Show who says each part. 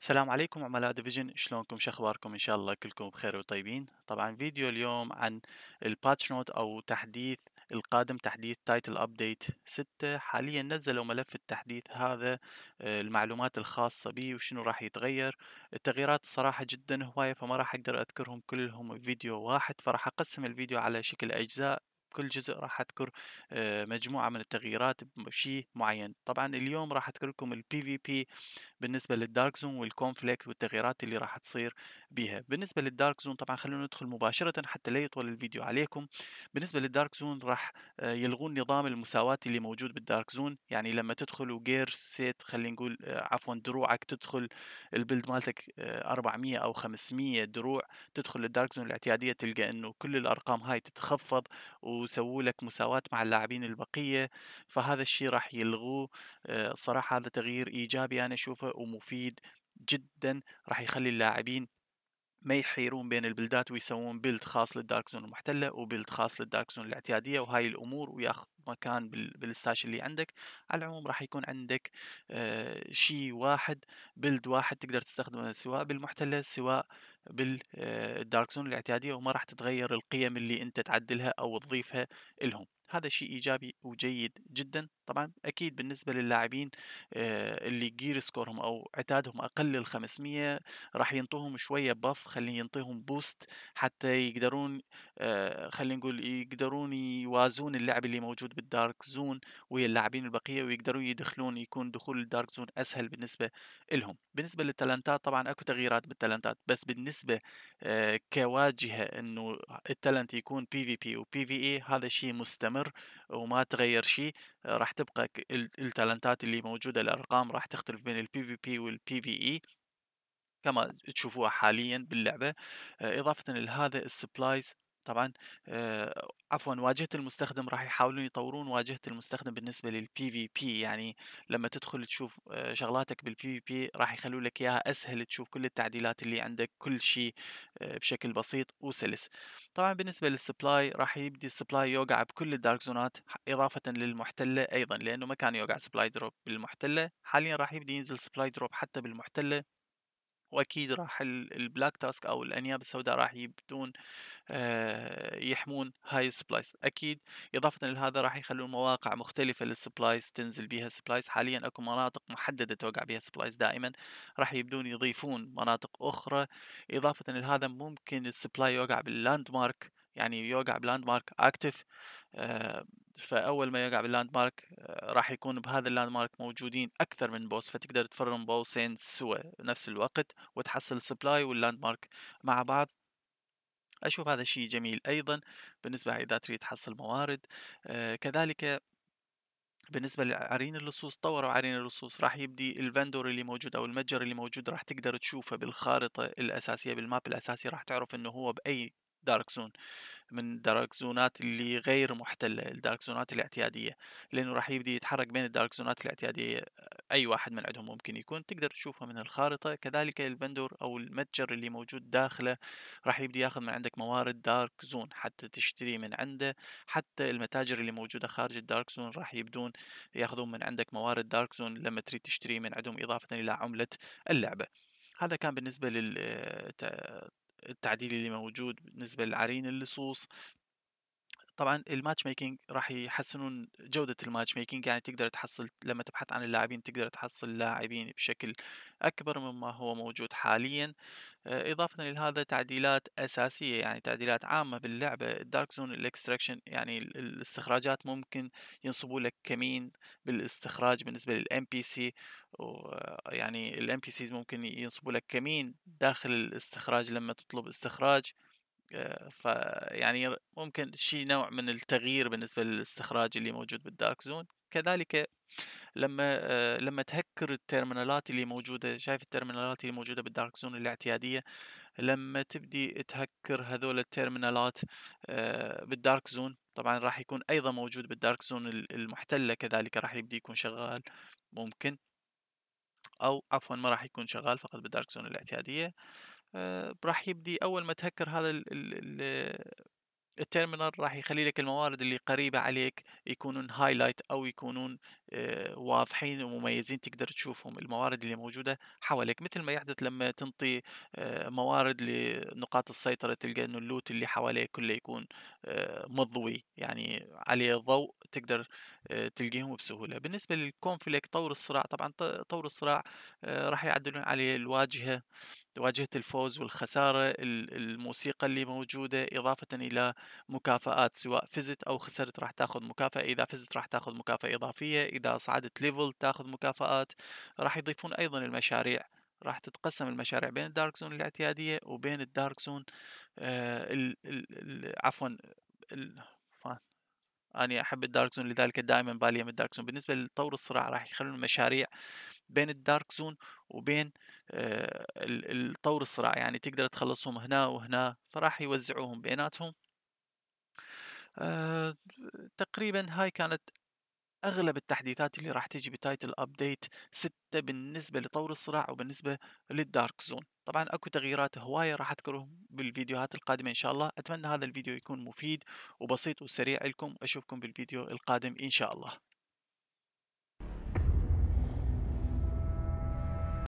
Speaker 1: السلام عليكم عملاء ديفيجن شلونكم شخباركم ان شاء الله كلكم بخير وطيبين طبعا فيديو اليوم عن الباتش نوت او تحديث القادم تحديث تايتل ابديت 6 حاليا نزلوا ملف التحديث هذا آه، المعلومات الخاصة به وشنو راح يتغير التغييرات الصراحة جدا هواية فما راح اقدر اذكرهم كلهم بفيديو واحد فراح اقسم الفيديو على شكل اجزاء كل جزء راح اذكر آه، مجموعه من التغييرات بشيء معين طبعا اليوم راح اذكر لكم البي في بي بالنسبه للدارك زون والكونفليكت والتغييرات اللي راح تصير بها بالنسبه للدارك زون طبعا خلونا ندخل مباشره حتى لا يطول الفيديو عليكم بالنسبه للدارك زون راح آه، يلغون نظام المساواه اللي موجود بالدارك زون يعني لما تدخل وجير سيت خلينا نقول آه، عفوا دروعك تدخل البلد مالتك 400 او 500 دروع تدخل الدارك زون الاعتياديه تلقى انه كل الارقام هاي تتخفض و وسووا لك مساواة مع اللاعبين البقية فهذا الشيء راح يلغوه آه، صراحة هذا تغيير إيجابي أنا أشوفه ومفيد جدا راح يخلي اللاعبين ما يحيرون بين البلدات ويسوون بيلد خاص للدارك زون المحتله وبيلد خاص للدارك زون الاعتياديه وهاي الامور وياخذ مكان بالستاش اللي عندك على العموم راح يكون عندك آه شيء واحد بيلد واحد تقدر تستخدمه سواء بالمحتله سواء بالدارك زون الاعتياديه وما راح تتغير القيم اللي انت تعدلها او تضيفها لهم هذا شيء ايجابي وجيد جدا طبعا اكيد بالنسبه للاعبين آه، اللي جير سكورهم او عتادهم اقل ال 500 راح ينطوهم شويه باف خليه ينطيهم بوست حتى يقدرون آه، خلينا نقول يقدرون يوازون اللعب اللي موجود بالدارك زون ويا اللاعبين البقيه ويقدرون يدخلون يكون دخول الدارك زون اسهل بالنسبه لهم بالنسبه للتالنتات طبعا اكو تغييرات بالتالنتات بس بالنسبه آه، كواجهه انه التالنت يكون بي في بي وبي في اي هذا شيء مستمر مستمر وما تغير شيء راح تبقى التالنتات اللي موجوده الارقام راح تختلف بين البي في بي والبي في اي e كما تشوفوها حاليا باللعبه آه، اضافه لهذا السبلايز طبعا آه، عفوا واجهة المستخدم راح يحاولون يطورون واجهة المستخدم بالنسبة للبي في بي يعني لما تدخل تشوف شغلاتك بالبي في بي راح يخلوا لك اياها اسهل تشوف كل التعديلات اللي عندك كل شيء بشكل بسيط وسلس طبعا بالنسبة للسبلاي راح يبدي السبلاي يوقع بكل الدارك زونات اضافة للمحتلة ايضا لانه ما كان يوقع سبلاي دروب بالمحتلة حاليا راح يبدي ينزل سبلاي دروب حتى بالمحتلة واكيد راح البلاك تاسك او الانياب السوداء راح يبدون يحمون هاي السبلايز اكيد اضافه لهذا راح يخلون مواقع مختلفه للسبلايز تنزل بها سبلايز حاليا اكو مناطق محدده توقع بها سبلايز دائما راح يبدون يضيفون مناطق اخرى اضافه لهذا ممكن السبلاي يوقع باللاند مارك يعني يوقع بلاند مارك اكتف فاول ما يقع باللاند مارك آه، راح يكون بهذا اللاند مارك موجودين اكثر من بوس فتقدر تفرم بوسين سوا بنفس الوقت وتحصل سبلاي واللاند مارك مع بعض اشوف هذا الشيء جميل ايضا بالنسبه اذا تريد تحصل موارد آه كذلك بالنسبه لعرين اللصوص طوروا عرين اللصوص راح يبدي الفندور اللي موجود او المتجر اللي موجود راح تقدر تشوفه بالخارطه الاساسيه بالماب الاساسي راح تعرف انه هو باي دارك زون من دارك زونات اللي غير محتله الدارك زونات الاعتياديه لانه راح يبدي يتحرك بين الدارك زونات الاعتياديه آه، اي واحد من عندهم ممكن يكون تقدر تشوفها من الخارطه كذلك البندور او المتجر اللي موجود داخله راح يبدي ياخذ من عندك موارد دارك زون حتى تشتري من عنده حتى المتاجر اللي موجوده خارج الدارك زون راح يبدون ياخذون من عندك موارد دارك زون لما تريد تشتري من عندهم اضافه الى عمله اللعبه هذا كان بالنسبه لل آه، التعديل اللي موجود بالنسبة لعرين اللصوص طبعا الماتش ميكينج راح يحسنون جوده الماتش ميكينج يعني تقدر تحصل لما تبحث عن اللاعبين تقدر تحصل لاعبين بشكل اكبر مما هو موجود حاليا آه، اضافه لهذا تعديلات اساسيه يعني تعديلات عامه باللعبه الدارك زون الاكستراكشن يعني الاستخراجات ممكن ينصبوا لك كمين بالاستخراج بالنسبه للام بي سي يعني الام بي سيز ممكن ينصبوا لك كمين داخل الاستخراج لما تطلب استخراج آه، فيعني ممكن شيء نوع من التغيير بالنسبة للاستخراج اللي موجود بالدارك زون كذلك لما آه، لما تهكر الترمينالات اللي موجودة شايف الترمينالات اللي موجودة بالدارك زون الاعتيادية لما تبدي تهكر هذول الترمينالات آه، بالدارك زون طبعا راح يكون ايضا موجود بالدارك زون المحتلة كذلك راح يبدي يكون شغال ممكن او عفوا ما راح يكون شغال فقط بالدارك زون الاعتيادية آه، راح يبدي اول ما تهكر هذا ال التيرمينال راح يخلي لك الموارد اللي قريبة عليك يكونون هايلايت أو يكونون آه، واضحين ومميزين تقدر تشوفهم الموارد اللي موجودة حواليك مثل ما يحدث لما تنطي آه، موارد لنقاط السيطرة تلقى أنه اللوت اللي حواليك كله يكون مضوي يعني عليه ضوء تقدر تلقيهم بسهولة بالنسبة للكونفليكت طور الصراع طبعا طور الصراع راح يعدلون عليه الواجهة لواجهة الفوز والخسارة الموسيقى اللي موجودة إضافة إلى مكافآت سواء فزت أو خسرت راح تاخذ مكافأة إذا فزت راح تاخذ مكافأة إضافية إذا صعدت ليفل تاخذ مكافآت راح يضيفون أيضا المشاريع راح تتقسم المشاريع بين الدارك زون الاعتيادية وبين الدارك زون آه عفوا اني أحب الدارك زون لذلك دائما بالي من الدارك زون بالنسبة لطور الصراع راح يخلون مشاريع بين الدارك زون وبين آه، الطور الصراع يعني تقدر تخلصهم هنا وهنا فراح يوزعوهم بيناتهم آه، تقريبا هاي كانت اغلب التحديثات اللي راح تجي بتايتل ابديت 6 بالنسبه لطور الصراع وبالنسبه للدارك زون طبعا اكو تغييرات هوايه راح اذكرهم بالفيديوهات القادمه ان شاء الله اتمنى هذا الفيديو يكون مفيد وبسيط وسريع لكم اشوفكم بالفيديو القادم ان شاء الله